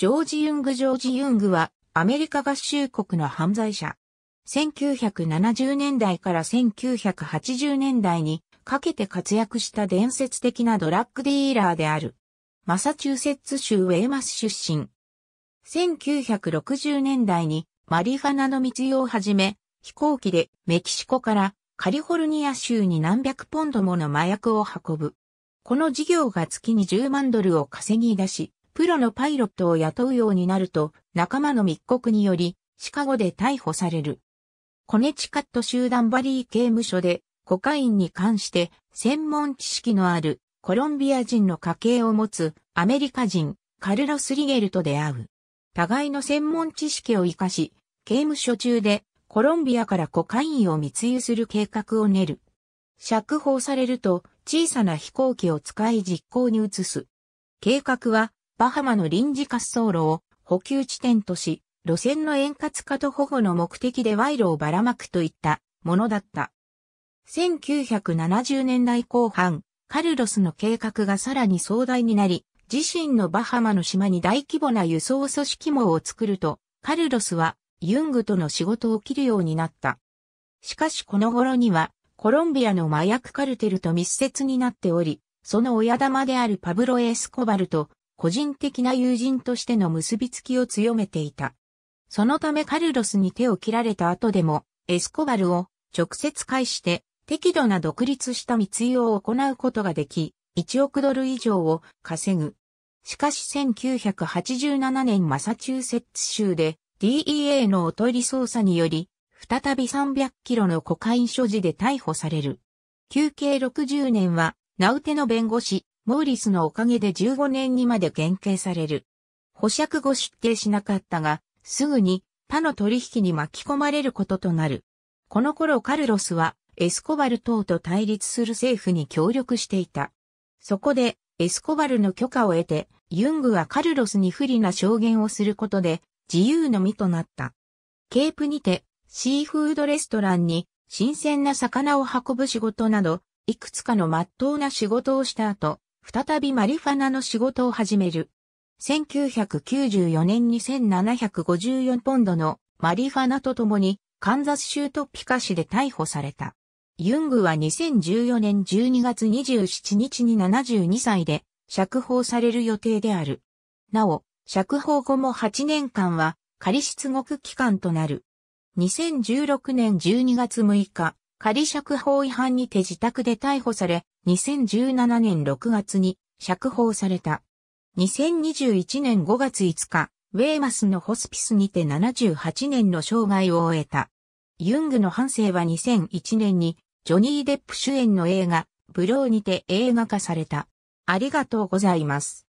ジョージ・ユング・ジョージ・ユングは、アメリカ合衆国の犯罪者。1970年代から1980年代にかけて活躍した伝説的なドラッグディーラーである。マサチューセッツ州ウェーマス出身。1960年代にマリファナの密輸をはじめ、飛行機でメキシコからカリフォルニア州に何百ポンドもの麻薬を運ぶ。この事業が月に10万ドルを稼ぎ出し、プロのパイロットを雇うようになると、仲間の密告により、シカゴで逮捕される。コネチカット集団バリー刑務所で、コカインに関して専門知識のあるコロンビア人の家系を持つアメリカ人カルロス・リゲルと出会う。互いの専門知識を活かし、刑務所中でコロンビアからコカインを密輸する計画を練る。釈放されると小さな飛行機を使い実行に移す。計画はバハマの臨時滑走路を補給地点とし、路線の円滑化と保護の目的で賄賂をばらまくといったものだった。1970年代後半、カルロスの計画がさらに壮大になり、自身のバハマの島に大規模な輸送組織網を作ると、カルロスはユングとの仕事を切るようになった。しかしこの頃には、コロンビアの麻薬カルテルと密接になっており、その親玉であるパブロ・エスコバルと個人的な友人としての結びつきを強めていた。そのためカルロスに手を切られた後でも、エスコバルを直接介して適度な独立した密輸を行うことができ、1億ドル以上を稼ぐ。しかし1987年マサチューセッツ州で DEA のおとり捜査により、再び300キロのコカイン所持で逮捕される。休憩60年は、ナウテの弁護士、モーリスのおかげで15年にまで減刑される。保釈後出廷しなかったが、すぐに他の取引に巻き込まれることとなる。この頃カルロスはエスコバル等と対立する政府に協力していた。そこでエスコバルの許可を得て、ユングはカルロスに不利な証言をすることで自由の身となった。ケープにてシーフードレストランに新鮮な魚を運ぶ仕事など、いくつかの真っ当な仕事をした後、再びマリファナの仕事を始める。1994年に1754ポンドのマリファナと共にカンザス州トピカ市で逮捕された。ユングは2014年12月27日に72歳で釈放される予定である。なお、釈放後も8年間は仮出国期間となる。2016年12月6日、仮釈放違反にて自宅で逮捕され、2017年6月に釈放された。2021年5月5日、ウェーマスのホスピスにて78年の生涯を終えた。ユングの半生は2001年にジョニー・デップ主演の映画、ブローにて映画化された。ありがとうございます。